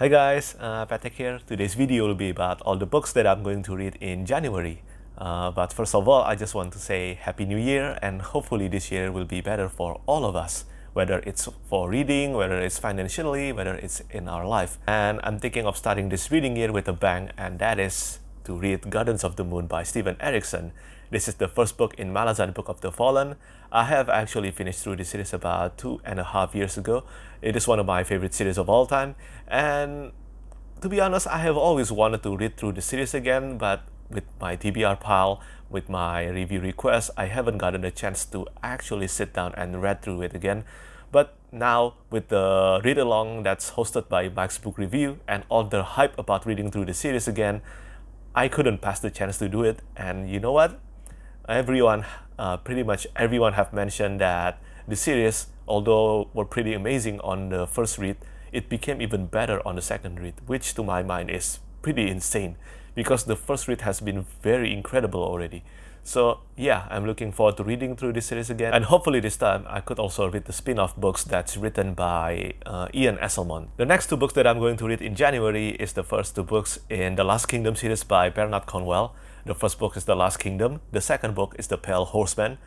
Hi guys, uh, Patek here. Today's video will be about all the books that I'm going to read in January. Uh, but first of all, I just want to say Happy New Year and hopefully this year will be better for all of us, whether it's for reading, whether it's financially, whether it's in our life. And I'm thinking of starting this reading year with a bang and that is to read Gardens of the Moon by Stephen Erickson. This is the first book in Malazan Book of the Fallen. I have actually finished through this series about two and a half years ago. It is one of my favorite series of all time, and to be honest, I have always wanted to read through the series again, but with my TBR pile, with my review requests, I haven't gotten a chance to actually sit down and read through it again. But now, with the read along that's hosted by Mike's Book Review and all the hype about reading through the series again, I couldn't pass the chance to do it. And you know what? everyone, uh, pretty much everyone have mentioned that the series, although were pretty amazing on the first read, it became even better on the second read, which to my mind is pretty insane because the first read has been very incredible already. So yeah, I'm looking forward to reading through this series again. And hopefully this time I could also read the spin-off books that's written by uh, Ian Esselmon. The next two books that I'm going to read in January is the first two books in the Last Kingdom series by Bernard Cornwell. The first book is The Last Kingdom, the second book is The Pale Horseman,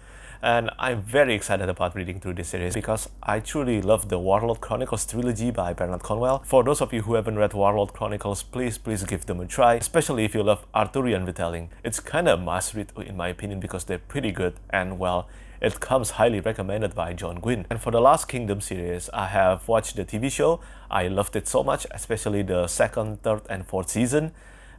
and I'm very excited about reading through this series because I truly love the Warlord Chronicles trilogy by Bernard Cornwell. For those of you who haven't read Warlord Chronicles, please, please give them a try, especially if you love Arthurian retelling. It's kind of must read in my opinion because they're pretty good and well, it comes highly recommended by John Gwynn. And for the Last Kingdom series, I have watched the TV show. I loved it so much, especially the second, third, and fourth season.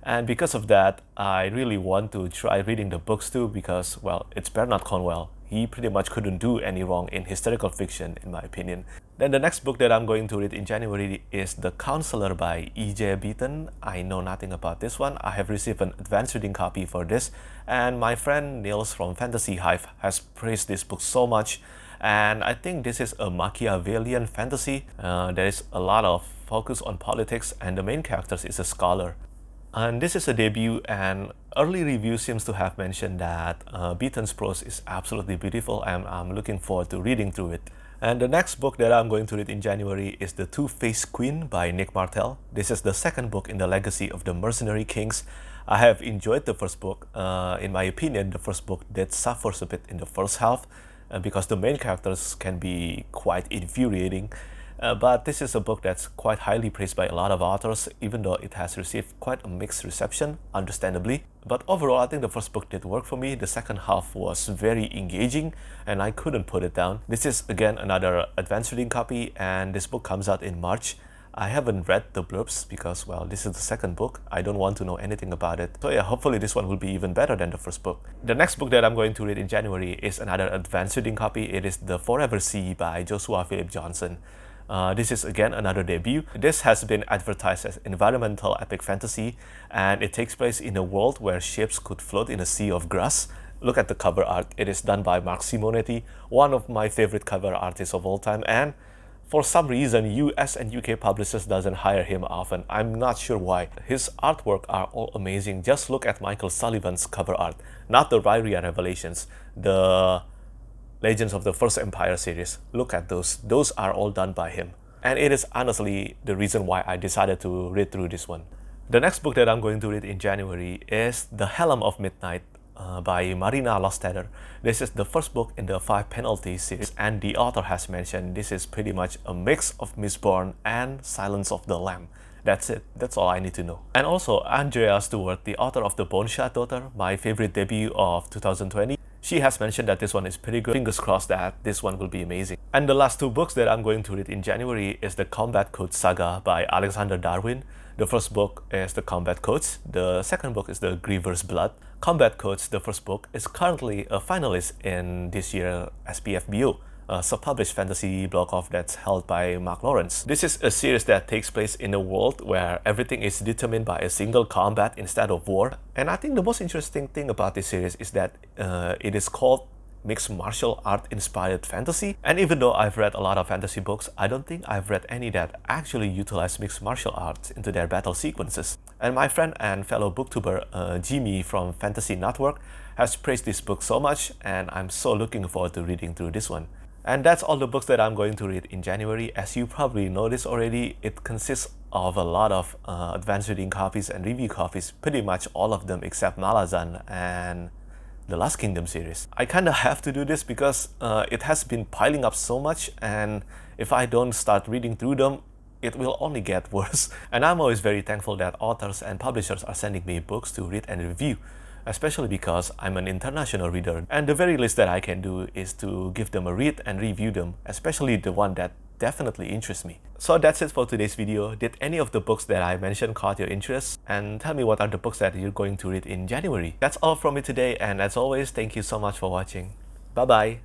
And because of that, I really want to try reading the books too because, well, it's Bernard Cornwell. He pretty much couldn't do any wrong in historical fiction, in my opinion. Then the next book that I'm going to read in January is The Counselor by E.J. Beaton. I know nothing about this one. I have received an advanced reading copy for this, and my friend Nils from Fantasy Hive has praised this book so much. And I think this is a Machiavellian fantasy. Uh, there is a lot of focus on politics, and the main character is a scholar. And this is a debut and early review seems to have mentioned that uh, Beaton's prose is absolutely beautiful and I'm looking forward to reading through it. And the next book that I'm going to read in January is The Two-Faced Queen by Nick Martell. This is the second book in the legacy of the Mercenary Kings. I have enjoyed the first book. Uh, in my opinion, the first book did suffer a bit in the first half uh, because the main characters can be quite infuriating. Uh, but this is a book that's quite highly praised by a lot of authors, even though it has received quite a mixed reception, understandably. But overall, I think the first book did work for me. The second half was very engaging, and I couldn't put it down. This is, again, another advanced reading copy, and this book comes out in March. I haven't read the blurbs because, well, this is the second book. I don't want to know anything about it. So yeah, hopefully this one will be even better than the first book. The next book that I'm going to read in January is another advanced reading copy. It is The Forever Sea by Joshua Philip Johnson. Uh, this is again another debut. This has been advertised as environmental epic fantasy and it takes place in a world where ships could float in a sea of grass. Look at the cover art. It is done by Mark Simonetti, one of my favorite cover artists of all time and for some reason US and UK publishers doesn't hire him often. I'm not sure why. His artwork are all amazing. Just look at Michael Sullivan's cover art, not the Ryria Revelations, the Legends of the First Empire series. Look at those. Those are all done by him. And it is honestly the reason why I decided to read through this one. The next book that I'm going to read in January is The Helm of Midnight uh, by Marina Lostetter. This is the first book in the Five Penalties series and the author has mentioned this is pretty much a mix of Mistborn and Silence of the Lamb. That's it. That's all I need to know. And also, Andrea Stewart, the author of The Bone Daughter, my favorite debut of 2020, she has mentioned that this one is pretty good. Fingers crossed that this one will be amazing. And the last two books that I'm going to read in January is The Combat Code Saga by Alexander Darwin. The first book is The Combat Codes. The second book is The Griever's Blood. Combat Codes, the first book, is currently a finalist in this year's SPFBO a self-published fantasy blog of that's held by Mark Lawrence. This is a series that takes place in a world where everything is determined by a single combat instead of war. And I think the most interesting thing about this series is that uh, it is called mixed martial art inspired fantasy. And even though I've read a lot of fantasy books, I don't think I've read any that actually utilize mixed martial arts into their battle sequences. And my friend and fellow booktuber uh, Jimmy from Fantasy Network has praised this book so much and I'm so looking forward to reading through this one. And that's all the books that I'm going to read in January. As you probably noticed already, it consists of a lot of uh, advanced reading copies and review copies, pretty much all of them except Malazan and the Last Kingdom series. I kind of have to do this because uh, it has been piling up so much and if I don't start reading through them, it will only get worse. And I'm always very thankful that authors and publishers are sending me books to read and review especially because I'm an international reader and the very least that I can do is to give them a read and review them, especially the one that definitely interests me. So that's it for today's video. Did any of the books that I mentioned caught your interest? And tell me what are the books that you're going to read in January. That's all from me today and as always, thank you so much for watching. Bye bye!